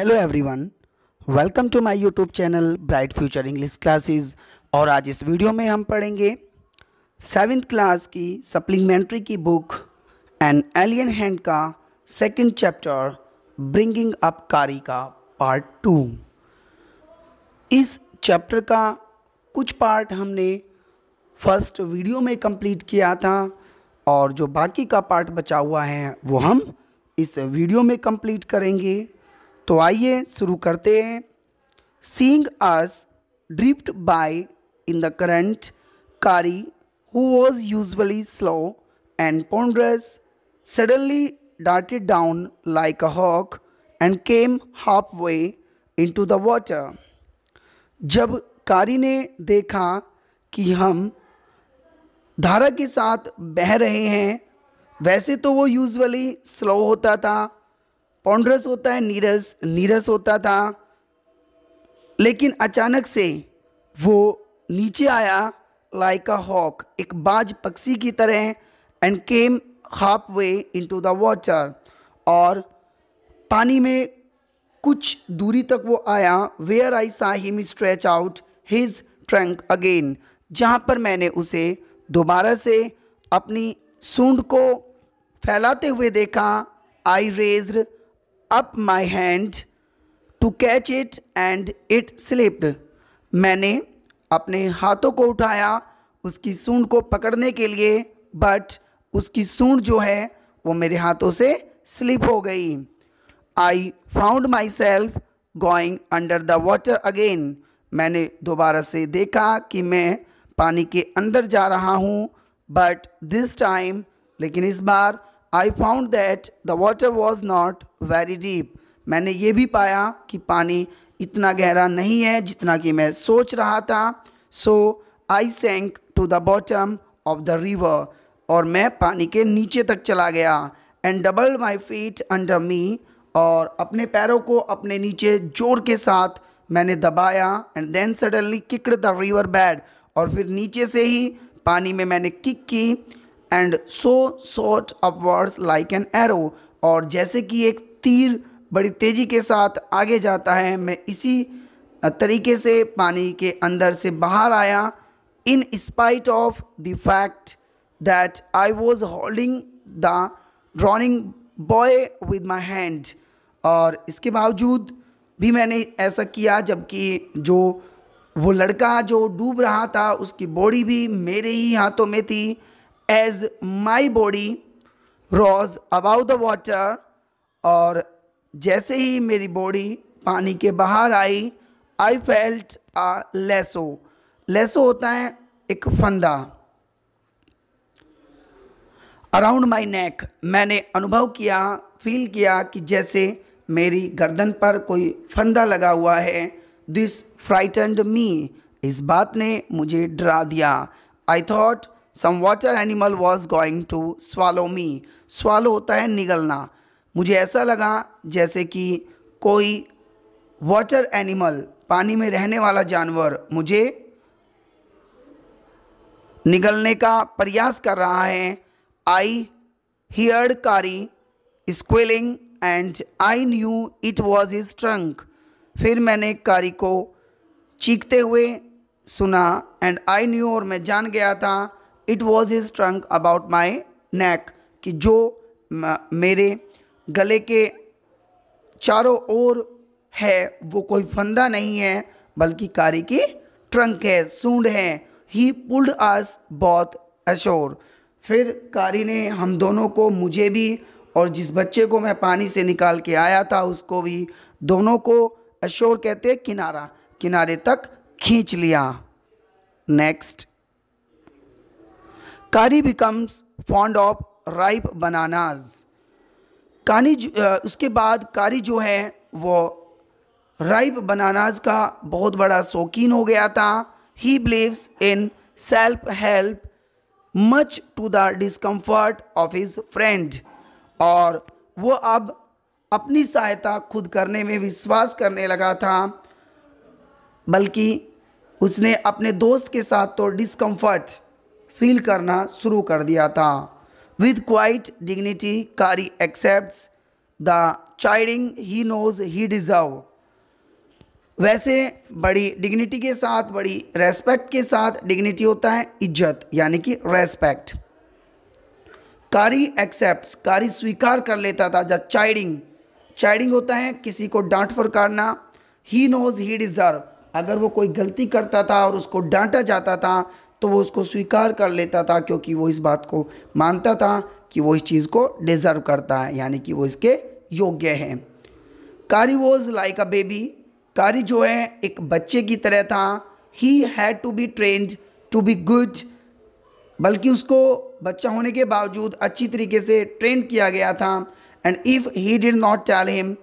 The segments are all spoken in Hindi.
Hello everyone welcome to my YouTube channel bright future English classes और आज इस वीडियो में हम पढ़ेंगे सेवेंथ क्लास की सप्लीमेंट्री की बुक एन एलियन हैंड का second chapter bringing up Kari का पार्ट टू इस चैप्टर का कुछ पार्ट हमने फर्स्ट वीडियो में कंप्लीट किया था और जो बाकी का पार्ट बचा हुआ है वो हम इस वीडियो में कंप्लीट करेंगे तो आइए शुरू करते हैं seeing us drift by in the current Kari who was usually slow and ponderous suddenly darted down like a hawk and came half way in to the water जब कारी ने देखा कि हम धारा के साथ बह रहे हैं वैसे तो वो यूजुअली स्लो होता था पौंड्रस होता है नीरस नीरस होता था लेकिन अचानक से वो नीचे आया लाइक अ हॉक एक बाज पक्षी की तरह and came half way in to the water और पानी में कुछ दूरी तक वो आया where I saw him stretch out his trunk again जहाँ पर मैंने उसे दोबारा से अपनी सूंड को फैलाते हुए देखा I raised up my hand to catch it and it slipped मैंने अपने हाथों को उठाया उसकी सूंड को पकड़ने के लिए बट उसकी सूंड जो है वो मेरे हाथों से स्लिप हो गई I found myself going under the water again मैंने दोबारा से देखा कि मैं पानी के अंदर जा रहा हूँ बट दिस टाइम लेकिन इस बार I found that the water was not very deep मैंने ये भी पाया कि पानी इतना गहरा नहीं है जितना कि मैं सोच रहा था so I sank to the bottom of the river और मैं पानी के नीचे तक चला गया and double my feet under me और अपने पैरों को अपने नीचे जोर के साथ मैंने दबाया and then suddenly kicked the river bed और फिर नीचे से ही पानी में मैंने किक की and so shot upwards like an arrow और जैसे कि एक तीर बड़ी तेज़ी के साथ आगे जाता है मैं इसी तरीके से पानी के अंदर से बाहर आया in spite of the fact that I was holding the drowning boy with my hand और इसके बावजूद भी मैंने ऐसा किया जबकि जो वो लड़का जो डूब रहा था उसकी बॉडी भी मेरे ही हाथों में थी as my body rose above the water और जैसे ही मेरी बॉडी पानी के बाहर आई I felt a lasso lasso होता है एक फंदा अराउंड माई नेक मैंने अनुभव किया फील किया कि जैसे मेरी गर्दन पर कोई फंदा लगा हुआ है दिस फ्राइटेंड मी इस बात ने मुझे डरा दिया I thought some water animal was going to swallow me swallow होता है निगलना मुझे ऐसा लगा जैसे कि कोई वाटर एनिमल पानी में रहने वाला जानवर मुझे निगलने का प्रयास कर रहा है I heard Kari squealing and I knew it was his trunk फिर मैंने कारी को चीखते हुए सुना एंड आई न्यू और मैं जान गया था it was his trunk about my neck कि जो मेरे गले के चारों ओर है वो कोई फंदा नहीं है बल्कि कारी की ट्रंक है सूंड है ही पुल्ड आस बहुत अशोर फिर कारी ने हम दोनों को मुझे भी और जिस बच्चे को मैं पानी से निकाल के आया था उसको भी दोनों को अशोर कहते किनारा किनारे तक खींच लिया नेक्स्ट कारी becomes fond of ripe bananas. कानी uh, उसके बाद कारी जो है वो राइप बनानाज का बहुत बड़ा शौकीन हो गया था he believes in self help much to the discomfort of his friend और वो अब अपनी सहायता खुद करने में विश्वास करने लगा था बल्कि उसने अपने दोस्त के साथ तो डिस्कम्फर्ट फील करना शुरू कर दिया था with quiet dignity Kari accept the chiding he knows he deserve वैसे बड़ी डिग्निटी के साथ बड़ी रेस्पेक्ट के साथ डिग्निटी होता है इज्जत यानी कि रेस्पेक्ट कारी एक्सेप्ट कारी स्वीकार कर लेता था द चाइडिंग चाइडिंग होता है किसी को डांट फरकारना ही नोज ही डिज़र्व अगर वो कोई गलती करता था और उसको डांटा जाता था तो वो उसको स्वीकार कर लेता था क्योंकि वो इस बात को मानता था कि वो इस चीज़ को डिज़र्व करता है यानी कि वो इसके योग्य है कारी वॉज लाइक अ बेबी कारी जो है एक बच्चे की तरह था he had to be trained to be good बल्कि उसको बच्चा होने के बावजूद अच्छी तरीके से ट्रेंड किया गया था and if he did not tell him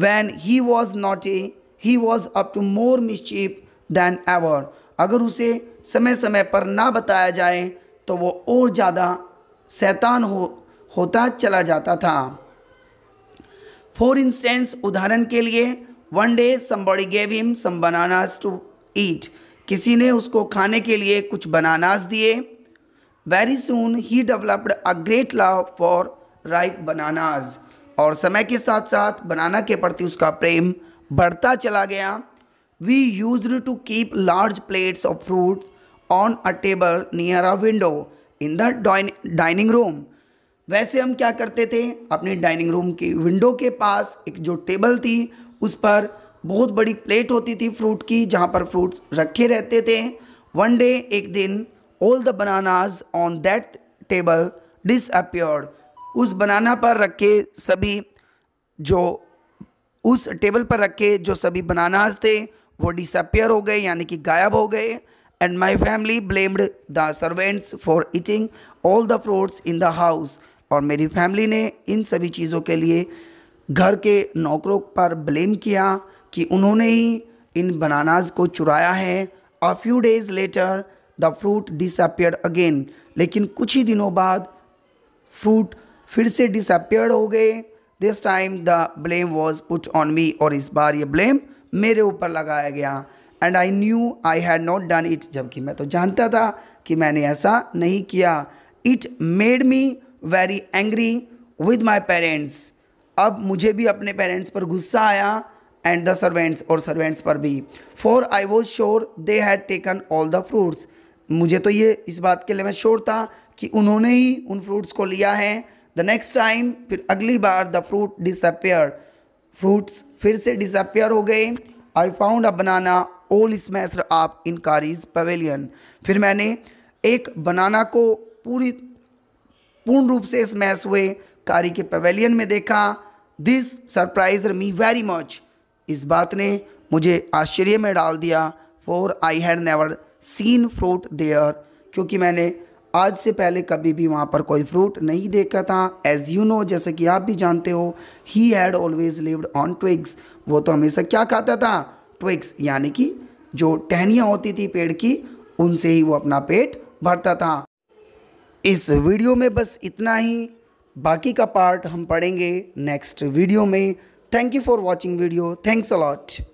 when he was not a he was up to more cheap than ever अगर उसे समय समय पर ना बताया जाए तो वो और ज़्यादा शैतान हो होता चला जाता था फॉर इंस्टेंस उदाहरण के लिए one day somebody gave him some bananas to eat किसी ने उसको खाने के लिए कुछ बनानास दिए very soon he developed a great love for ripe bananas और समय के साथ साथ बनाना के प्रति उसका प्रेम बढ़ता चला गया We used to keep large plates of fruit on a table near a window in the dining room. वैसे हम क्या करते थे अपने डाइनिंग रूम की विंडो के पास एक जो टेबल थी उस पर बहुत बड़ी प्लेट होती थी फ्रूट की जहाँ पर फ्रूट्स रखे रहते थे वन डे एक दिन all the bananas on that table disappeared उस बनाना पर रखे सभी जो उस टेबल पर रखे जो सभी बनानाज थे वो डिसअपियर हो गए यानी कि गायब हो गए and my family blamed the servants for eating all the fruits in the house और मेरी फैमिली ने इन सभी चीज़ों के लिए घर के नौकरों पर ब्लेम किया कि उन्होंने ही इन बनानाज को चुराया है a few days later the fruit disappear again लेकिन कुछ ही दिनों बाद फ्रूट फिर से डिसअपियर हो गए this time the blame was put on me और इस बार ये ब्लेम मेरे ऊपर लगाया गया and I knew I had not done it जबकि मैं तो जानता था कि मैंने ऐसा नहीं किया it made me very angry with my parents अब मुझे भी अपने पेरेंट्स पर गुस्सा आया एंड द सर्वेंट्स और सर्वेंट्स पर भी for I was sure they had taken all the fruits मुझे तो ये इस बात के लिए मैं श्योर था कि उन्होंने ही उन फ्रूट्स को लिया है द नेक्स्ट टाइम फिर अगली बार द फ्रूट डिसअपेयर फ्रूट्स फिर से डिसअपियर हो गए आई फाउंड अ बनाना ओल स्मैश आप इन कारीज पवेलियन फिर मैंने एक बनाना को पूरी पूर्ण रूप से स्मैश हुए कारी के पवेलियन में देखा this surprise me very much इस बात ने मुझे आश्चर्य में डाल दिया for I had never seen fruit there क्योंकि मैंने आज से पहले कभी भी वहाँ पर कोई फ्रूट नहीं देखा था एज यू नो जैसे कि आप भी जानते हो he had always lived on twigs वो तो हमेशा क्या खाता था ट्विग्स यानी कि जो टहनियाँ होती थी पेड़ की उनसे ही वो अपना पेट भरता था इस वीडियो में बस इतना ही बाकी का पार्ट हम पढ़ेंगे नेक्स्ट वीडियो में thank you for watching video thanks allot